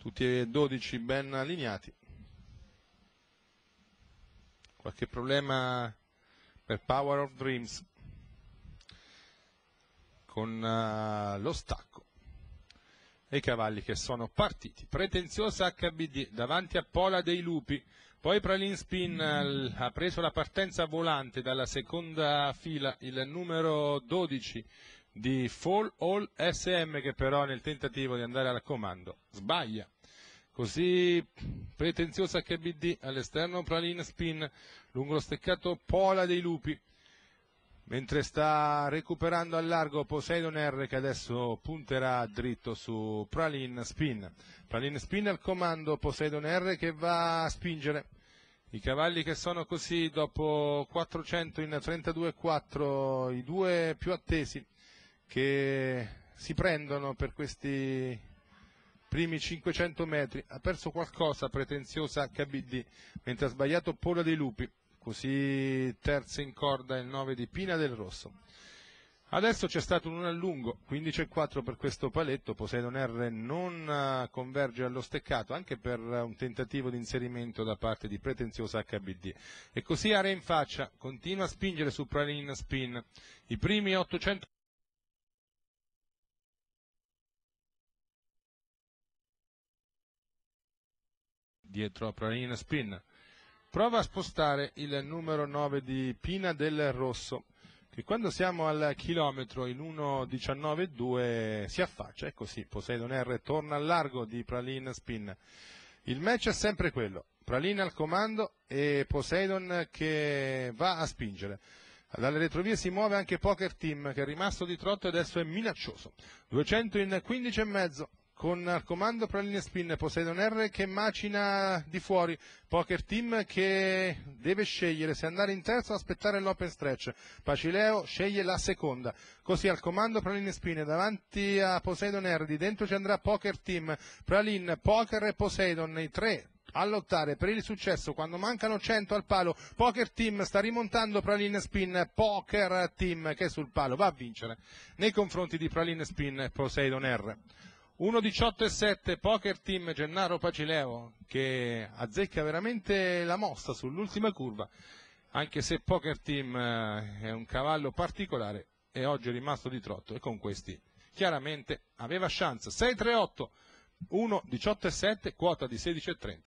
tutti e 12 ben allineati. Qualche problema per Power of Dreams con uh, lo stacco e i cavalli che sono partiti. Pretenziosa HBD davanti a Pola dei Lupi, poi Pralin Spin eh, ha preso la partenza volante dalla seconda fila il numero 12 di Fall All SM che però nel tentativo di andare al comando sbaglia. Così pretenzioso HBD all'esterno praline Spin lungo lo steccato Pola dei Lupi mentre sta recuperando al largo Poseidon R che adesso punterà dritto su Pralin Spin. Pralin Spin al comando, Poseidon R che va a spingere. I cavalli che sono così dopo 400 in 32-4, i due più attesi che si prendono per questi primi 500 metri. Ha perso qualcosa pretenziosa HBD, mentre ha sbagliato Pola dei Lupi. Così terza in corda il 9 di Pina del Rosso. Adesso c'è stato un allungo, a 15 e 4 per questo paletto, Poseidon R non eh, converge allo steccato, anche per un tentativo di inserimento da parte di pretenziosa HBD. E così area in faccia, continua a spingere su Pralin Spin, i primi 800... dietro a Pranina Spin. Prova a spostare il numero 9 di Pina del Rosso, che quando siamo al chilometro in 1.19.2 si affaccia, ecco sì, Poseidon R torna al largo di Pralin Spin. Il match è sempre quello, Pralin al comando e Poseidon che va a spingere. Dalle retrovie si muove anche Poker Team che è rimasto di trotto e adesso è minaccioso. 200 in 15 e mezzo, con al comando Praline Spin, Poseidon R che macina di fuori, Poker Team che deve scegliere se andare in terza o aspettare l'open stretch, Pacileo sceglie la seconda, così al comando Praline Spin davanti a Poseidon R, di dentro ci andrà Poker Team, Praline, Poker e Poseidon, i tre a lottare per il successo quando mancano 100 al palo Poker Team sta rimontando Praline Spin Poker Team che sul palo va a vincere nei confronti di Praline Spin e Poseidon R 1.18.7 Poker Team Gennaro Pacileo che azzecca veramente la mossa sull'ultima curva, anche se Poker Team eh, è un cavallo particolare e oggi è rimasto di trotto e con questi chiaramente aveva chance. 6.38, 1.18.7, quota di 16.30.